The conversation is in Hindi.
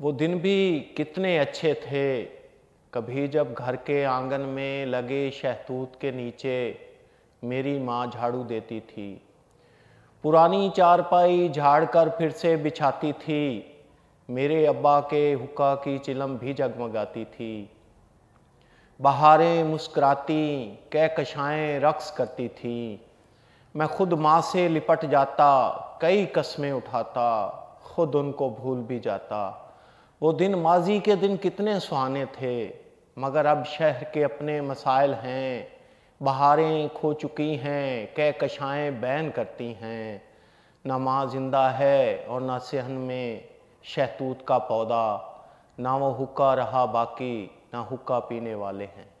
वो दिन भी कितने अच्छे थे कभी जब घर के आंगन में लगे शहतूत के नीचे मेरी माँ झाड़ू देती थी पुरानी चारपाई झाड़ कर फिर से बिछाती थी मेरे अब्बा के हुक्का की चिलम भी जगमगाती थी बहारें मुस्कराती कहकशाएँ रक्स करती थी मैं खुद माँ से लिपट जाता कई कस्में उठाता खुद उनको भूल भी जाता वो दिन माजी के दिन कितने सुहाने थे मगर अब शहर के अपने मसाइल हैं बहारें खो चुकी हैं कह कशाएँ बैन करती हैं ना माँ जिंदा है और ना सेहन में शहतूत का पौधा ना वो हुक्का रहा बाकी ना हुक्का पीने वाले हैं